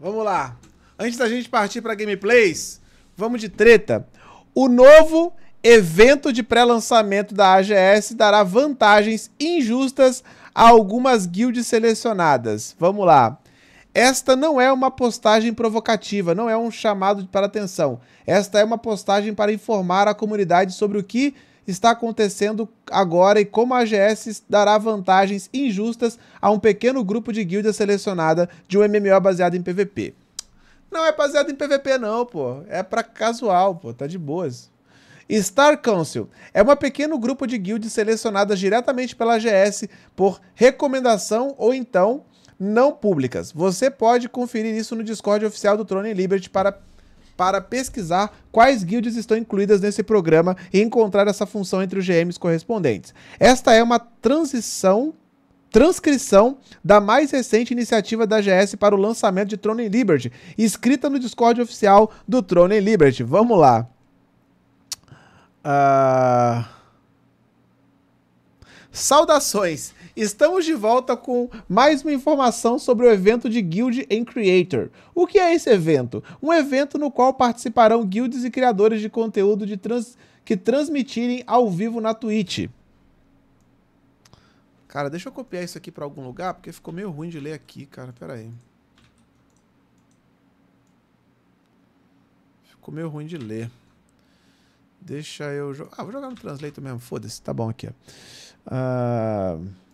Vamos lá. Antes da gente partir para gameplays, vamos de treta. O novo evento de pré-lançamento da AGS dará vantagens injustas a algumas guilds selecionadas. Vamos lá. Esta não é uma postagem provocativa, não é um chamado para atenção. Esta é uma postagem para informar a comunidade sobre o que está acontecendo agora e como a AGS dará vantagens injustas a um pequeno grupo de guilda selecionada de um MMO baseado em PVP. Não é baseado em PVP não, pô. É para casual, pô. Tá de boas. Star Council é um pequeno grupo de guilds selecionadas diretamente pela AGS por recomendação ou então não públicas. Você pode conferir isso no Discord oficial do Trono Liberty para para pesquisar quais guilds estão incluídas nesse programa e encontrar essa função entre os GMs correspondentes. Esta é uma transição transcrição da mais recente iniciativa da GS para o lançamento de Throne and Liberty, escrita no Discord oficial do Throne and Liberty. Vamos lá. Uh... Saudações! Estamos de volta com mais uma informação sobre o evento de Guild em Creator. O que é esse evento? Um evento no qual participarão guilds e criadores de conteúdo de trans... que transmitirem ao vivo na Twitch. Cara, deixa eu copiar isso aqui para algum lugar, porque ficou meio ruim de ler aqui, cara. Pera aí. Ficou meio ruim de ler. Deixa eu... Ah, vou jogar no translate mesmo. Foda-se. Tá bom aqui, Ah. Uh...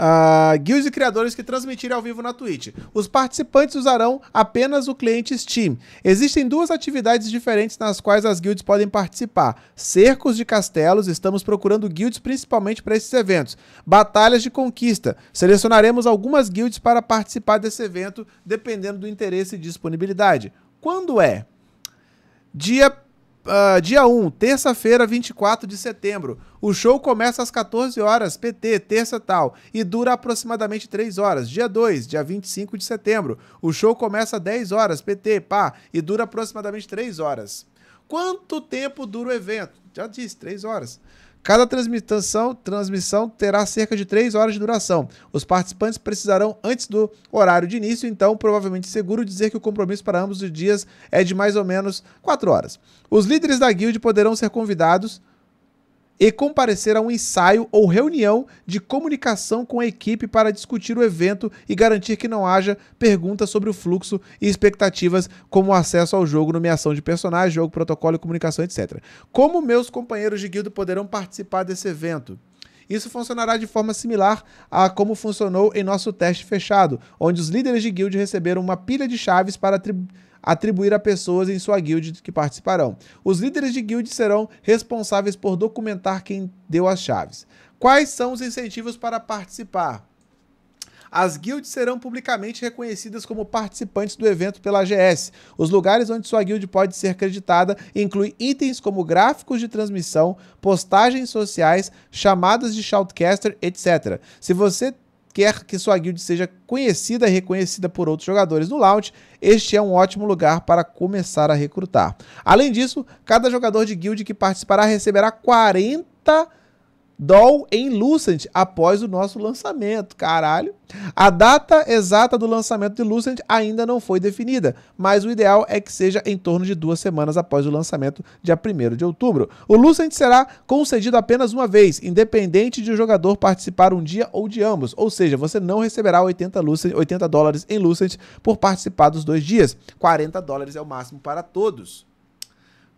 Uh, guilds e criadores que transmitirem ao vivo na Twitch. Os participantes usarão apenas o cliente Steam. Existem duas atividades diferentes nas quais as guilds podem participar: cercos de castelos, estamos procurando guilds principalmente para esses eventos. Batalhas de conquista. Selecionaremos algumas guilds para participar desse evento, dependendo do interesse e disponibilidade. Quando é? Dia Uh, dia 1, terça-feira, 24 de setembro. O show começa às 14 horas, PT, terça tal, e dura aproximadamente 3 horas. Dia 2, dia 25 de setembro. O show começa às 10 horas, PT, pá, e dura aproximadamente 3 horas. Quanto tempo dura o evento? Já disse, 3 horas. Cada transmissão, transmissão terá cerca de 3 horas de duração. Os participantes precisarão antes do horário de início, então provavelmente seguro dizer que o compromisso para ambos os dias é de mais ou menos 4 horas. Os líderes da guild poderão ser convidados e comparecer a um ensaio ou reunião de comunicação com a equipe para discutir o evento e garantir que não haja perguntas sobre o fluxo e expectativas, como acesso ao jogo, nomeação de personagem, jogo, protocolo, e comunicação, etc. Como meus companheiros de guilda poderão participar desse evento? Isso funcionará de forma similar a como funcionou em nosso teste fechado, onde os líderes de guild receberam uma pilha de chaves para atribuir atribuir a pessoas em sua guild que participarão. Os líderes de guild serão responsáveis por documentar quem deu as chaves. Quais são os incentivos para participar? As guilds serão publicamente reconhecidas como participantes do evento pela AGS. Os lugares onde sua guild pode ser creditada incluem itens como gráficos de transmissão, postagens sociais, chamadas de shoutcaster, etc. Se você quer que sua guild seja conhecida e reconhecida por outros jogadores no Lounge, este é um ótimo lugar para começar a recrutar. Além disso, cada jogador de guild que participará receberá 40 Doll em Lucent após o nosso lançamento. Caralho. A data exata do lançamento de Lucent ainda não foi definida, mas o ideal é que seja em torno de duas semanas após o lançamento, dia 1 de outubro. O Lucent será concedido apenas uma vez, independente de o jogador participar um dia ou de ambos, ou seja, você não receberá 80, Lucent, 80 dólares em Lucent por participar dos dois dias. 40 dólares é o máximo para todos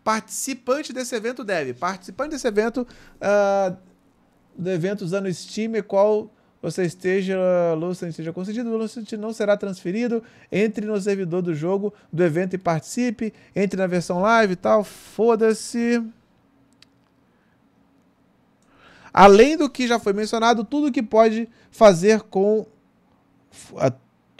participante desse evento deve. Participante desse evento uh, do evento usando Steam, qual você esteja, Lucent seja concedido, o Lucent não será transferido. Entre no servidor do jogo, do evento e participe. Entre na versão live e tal. Foda-se. Além do que já foi mencionado, tudo que pode fazer com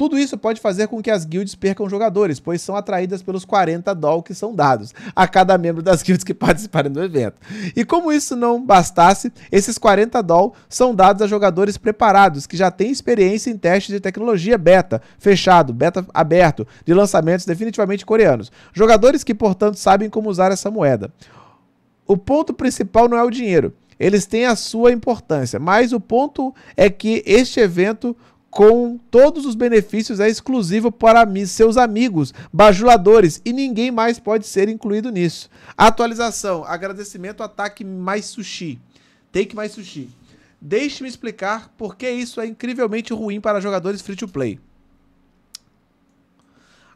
tudo isso pode fazer com que as guilds percam jogadores, pois são atraídas pelos 40 doll que são dados a cada membro das guilds que participarem do evento. E como isso não bastasse, esses 40 doll são dados a jogadores preparados que já têm experiência em testes de tecnologia beta, fechado, beta aberto, de lançamentos definitivamente coreanos. Jogadores que, portanto, sabem como usar essa moeda. O ponto principal não é o dinheiro. Eles têm a sua importância, mas o ponto é que este evento com todos os benefícios é exclusivo para seus amigos, bajuladores, e ninguém mais pode ser incluído nisso. Atualização, agradecimento ataque mais sushi. Take mais sushi. Deixe-me explicar por que isso é incrivelmente ruim para jogadores free to play.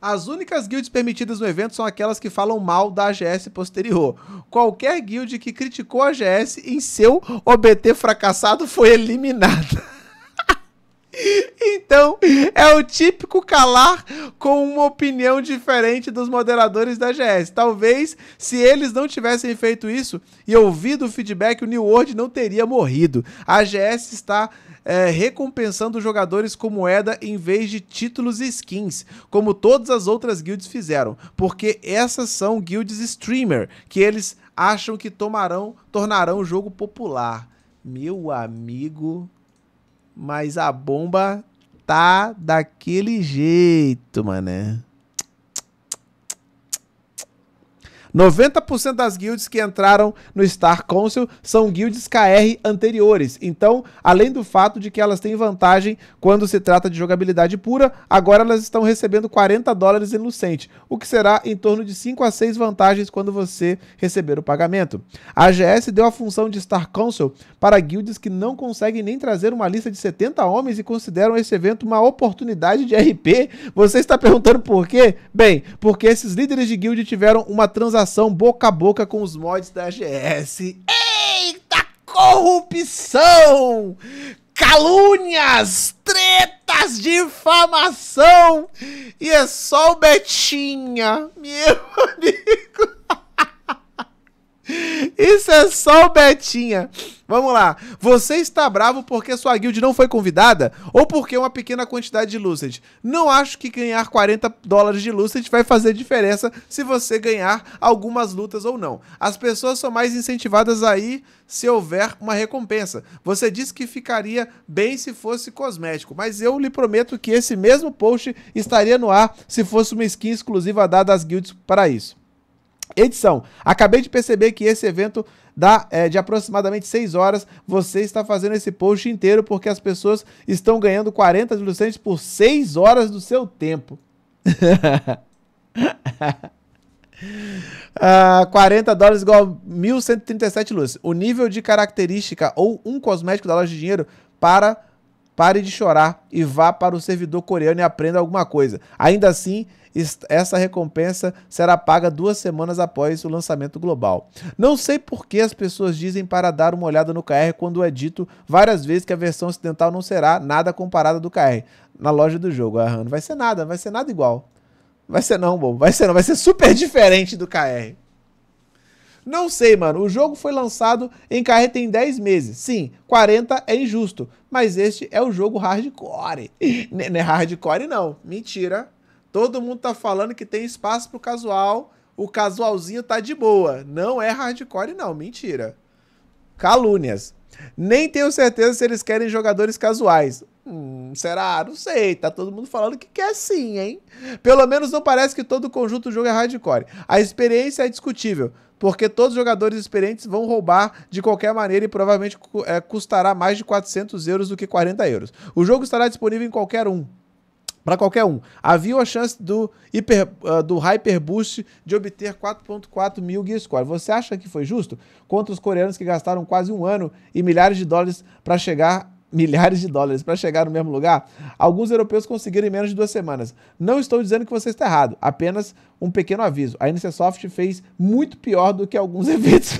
As únicas guilds permitidas no evento são aquelas que falam mal da AGS posterior. Qualquer guild que criticou a AGS em seu OBT fracassado foi eliminada. Então, é o típico calar com uma opinião diferente dos moderadores da GS. Talvez, se eles não tivessem feito isso e ouvido o feedback, o New World não teria morrido. A GS está é, recompensando jogadores com moeda em vez de títulos e skins, como todas as outras guilds fizeram, porque essas são guilds streamer, que eles acham que tomarão, tornarão o jogo popular. Meu amigo, mas a bomba tá daquele jeito, mané. 90% das guilds que entraram no Star Council são guilds KR anteriores. Então, além do fato de que elas têm vantagem quando se trata de jogabilidade pura, agora elas estão recebendo 40 dólares em Lucente, o que será em torno de 5 a 6 vantagens quando você receber o pagamento. A AGS deu a função de Star Council para guilds que não conseguem nem trazer uma lista de 70 homens e consideram esse evento uma oportunidade de RP. Você está perguntando por quê? Bem, porque esses líderes de guild tiveram uma transação boca a boca com os mods da GS. Eita corrupção! Calúnias, tretas, difamação! E é só o Betinha, meu amigo. Isso é só o Betinha. Vamos lá. Você está bravo porque sua guild não foi convidada? Ou porque uma pequena quantidade de Lucid? Não acho que ganhar 40 dólares de Lucid vai fazer diferença se você ganhar algumas lutas ou não. As pessoas são mais incentivadas aí se houver uma recompensa. Você disse que ficaria bem se fosse cosmético, mas eu lhe prometo que esse mesmo post estaria no ar se fosse uma skin exclusiva dada às guilds para isso. Edição. Acabei de perceber que esse evento dá, é, de aproximadamente 6 horas. Você está fazendo esse post inteiro porque as pessoas estão ganhando 40 luzes por 6 horas do seu tempo. uh, ah, 40 dólares igual 1.137 luzes. O nível de característica ou um cosmético da loja de dinheiro para Pare de chorar e vá para o servidor coreano e aprenda alguma coisa. Ainda assim, essa recompensa será paga duas semanas após o lançamento global. Não sei por que as pessoas dizem para dar uma olhada no KR quando é dito várias vezes que a versão ocidental não será nada comparada do KR na loja do jogo. não vai ser nada, vai ser nada igual. Vai ser não, bom, vai ser não, vai ser super diferente do KR. Não sei, mano. O jogo foi lançado em carreta em 10 meses. Sim, 40 é injusto. Mas este é o jogo hardcore. Né, não é hardcore, não. Mentira. Todo mundo tá falando que tem espaço pro casual. O casualzinho tá de boa. Não é hardcore, não. Mentira. Calúnias. Nem tenho certeza se eles querem jogadores casuais. Hum, será? Não sei. Tá todo mundo falando que quer sim, hein? Pelo menos não parece que todo o conjunto do jogo é hardcore. A experiência é discutível, porque todos os jogadores experientes vão roubar de qualquer maneira e provavelmente é, custará mais de 400 euros do que 40 euros. O jogo estará disponível em qualquer um. Para qualquer um. Havia uma chance do, hiper, uh, do Hyper Boost de obter 4.4 mil Gear Score. Você acha que foi justo? Contra os coreanos que gastaram quase um ano e milhares de dólares para chegar milhares de dólares para chegar no mesmo lugar, alguns europeus conseguiram em menos de duas semanas. Não estou dizendo que você está errado, apenas um pequeno aviso. A NCSoft fez muito pior do que alguns eventos.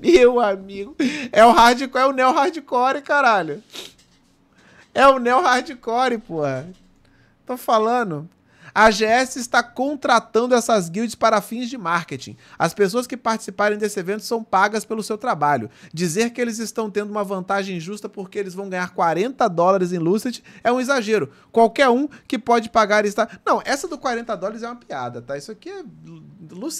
Meu amigo, é o hardcore, é o neo hardcore, caralho. É o neo hardcore, porra. Tô falando. A AGS está contratando essas guilds para fins de marketing. As pessoas que participarem desse evento são pagas pelo seu trabalho. Dizer que eles estão tendo uma vantagem justa porque eles vão ganhar 40 dólares em Lucid é um exagero. Qualquer um que pode pagar está. Não, essa do 40 dólares é uma piada, tá? Isso aqui é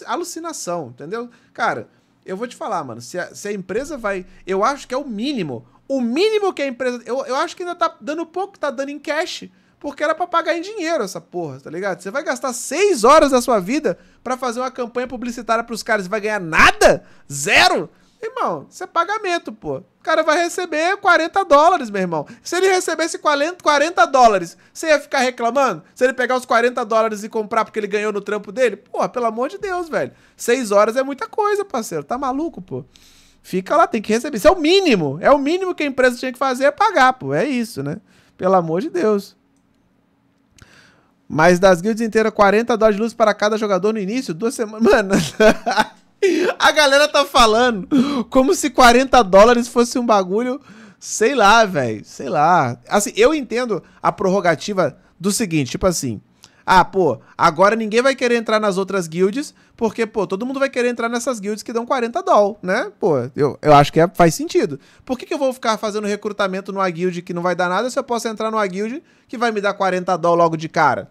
alucinação, entendeu? Cara, eu vou te falar, mano. Se a, se a empresa vai. Eu acho que é o mínimo. O mínimo que a empresa. Eu, eu acho que ainda tá dando pouco, tá dando em cash porque era pra pagar em dinheiro essa porra, tá ligado? Você vai gastar seis horas da sua vida para fazer uma campanha publicitária pros caras e vai ganhar nada? Zero? Irmão, isso é pagamento, pô. O cara vai receber 40 dólares, meu irmão. Se ele recebesse 40, 40 dólares, você ia ficar reclamando? Se ele pegar os 40 dólares e comprar porque ele ganhou no trampo dele? Pô, pelo amor de Deus, velho. Seis horas é muita coisa, parceiro. Tá maluco, pô? Fica lá, tem que receber. Isso é o mínimo. É o mínimo que a empresa tinha que fazer é pagar, pô. É isso, né? Pelo amor de Deus. Mas das guilds inteiras, 40 dólares de luz para cada jogador no início, duas semanas. Mano. a galera tá falando como se 40 dólares fosse um bagulho. Sei lá, velho. Sei lá. Assim, eu entendo a prorrogativa do seguinte: tipo assim. Ah, pô, agora ninguém vai querer entrar nas outras guilds, porque, pô, todo mundo vai querer entrar nessas guilds que dão 40 doll, né? Pô, eu, eu acho que é, faz sentido. Por que, que eu vou ficar fazendo recrutamento numa guild que não vai dar nada se eu posso entrar numa guild que vai me dar 40 doll logo de cara?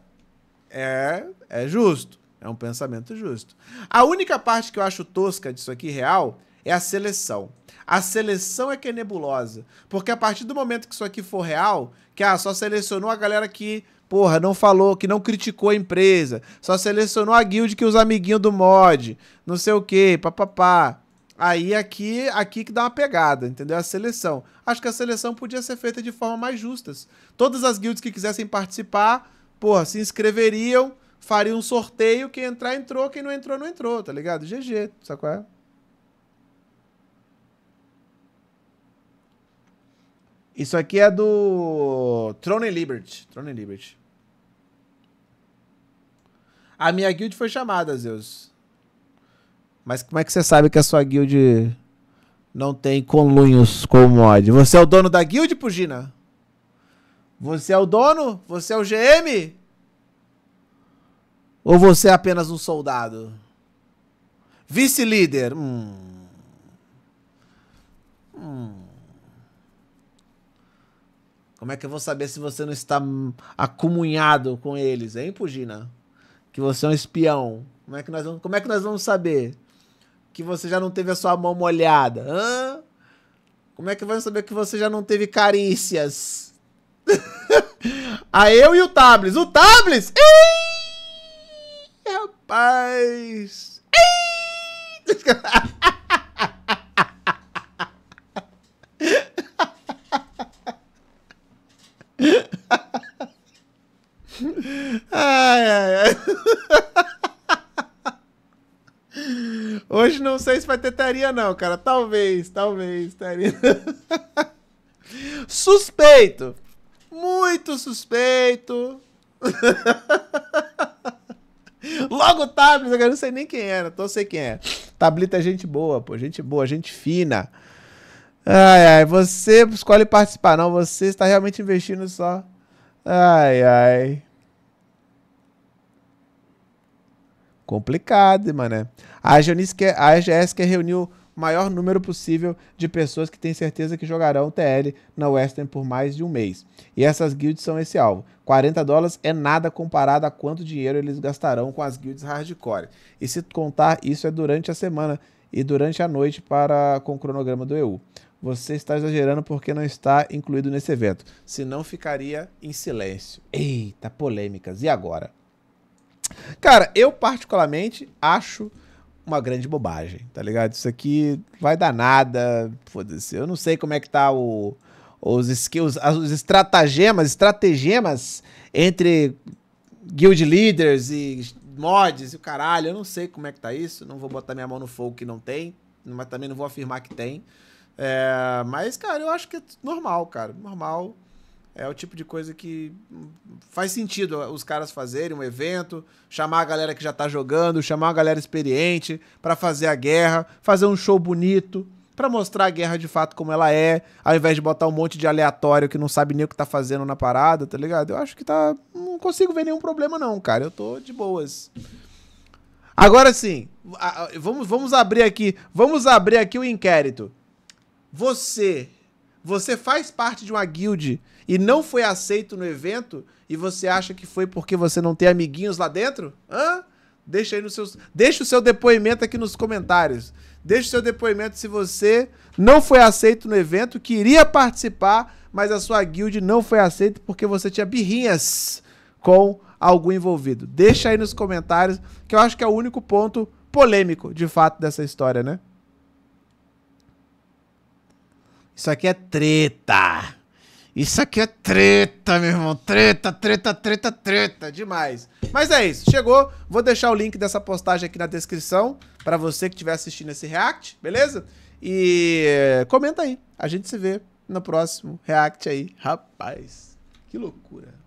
é, é justo. É um pensamento justo. A única parte que eu acho tosca disso aqui, real, é a seleção. A seleção é que é nebulosa. Porque a partir do momento que isso aqui for real, que ah, só selecionou a galera que, porra, não falou, que não criticou a empresa, só selecionou a guild que os amiguinhos do mod, não sei o quê, papapá. Aí aqui, aqui que dá uma pegada, entendeu? A seleção. Acho que a seleção podia ser feita de forma mais justas. Todas as guilds que quisessem participar porra, se inscreveriam, faria um sorteio, quem entrar, entrou, quem não entrou, não entrou, tá ligado? GG, sabe qual é? Isso aqui é do Throne and Liberty. Throne and Liberty. A minha guild foi chamada, Zeus. Mas como é que você sabe que a sua guild não tem conluios com o mod? Você é o dono da guild, Pugina? Você é o dono? Você é o GM? Ou você é apenas um soldado? Vice-líder. Hum. Hum. Como é que eu vou saber se você não está acomunhado com eles, hein, Pugina? Que você é um espião. Como é que nós vamos, como é que nós vamos saber? Que você já não teve a sua mão molhada. Hã? Como é que vamos saber que você já não teve carícias? A eu e o Tablis. O Tablis! Ei, rapaz! Ei! Ai, ai, ai. Hoje não sei se vai ter teria, não, cara. Talvez, talvez, taria. Suspeito! muito suspeito. Logo o Tablita, eu não sei nem quem era, tô sei quem é. Tablita é gente boa, pô, gente boa, gente fina. Ai, ai, você escolhe participar, não, você está realmente investindo só. Ai, ai. Complicado, mané. A Janice quer, a AGS que reuniu maior número possível de pessoas que têm certeza que jogarão TL na Western por mais de um mês. E essas guilds são esse alvo. 40 dólares é nada comparado a quanto dinheiro eles gastarão com as guilds hardcore. E se contar, isso é durante a semana e durante a noite para com o cronograma do EU. Você está exagerando porque não está incluído nesse evento. Senão ficaria em silêncio. Eita, polêmicas. E agora? Cara, eu particularmente acho uma grande bobagem, tá ligado? Isso aqui vai dar nada, foda-se. Eu não sei como é que tá o, os, skills, os estratagemas, estratagemas entre guild leaders e mods e o caralho. Eu não sei como é que tá isso. Não vou botar minha mão no fogo que não tem, mas também não vou afirmar que tem. É, mas, cara, eu acho que é normal, cara. Normal. É o tipo de coisa que faz sentido os caras fazerem um evento, chamar a galera que já tá jogando, chamar a galera experiente para fazer a guerra, fazer um show bonito, para mostrar a guerra de fato como ela é, ao invés de botar um monte de aleatório que não sabe nem o que tá fazendo na parada, tá ligado? Eu acho que tá. Não consigo ver nenhum problema, não, cara. Eu tô de boas. Agora sim, vamos, vamos abrir aqui. Vamos abrir aqui o inquérito. Você você faz parte de uma guild e não foi aceito no evento e você acha que foi porque você não tem amiguinhos lá dentro? Hã? Deixa aí nos seus, deixa o seu depoimento aqui nos comentários. Deixa o seu depoimento se você não foi aceito no evento, queria participar, mas a sua guild não foi aceita porque você tinha birrinhas com algum envolvido. Deixa aí nos comentários, que eu acho que é o único ponto polêmico, de fato, dessa história, né? Isso aqui é treta. Isso aqui é treta, meu irmão. Treta, treta, treta, treta. Demais. Mas é isso. Chegou. Vou deixar o link dessa postagem aqui na descrição para você que estiver assistindo esse react, beleza? E eh, comenta aí. A gente se vê no próximo react aí. Rapaz, que loucura.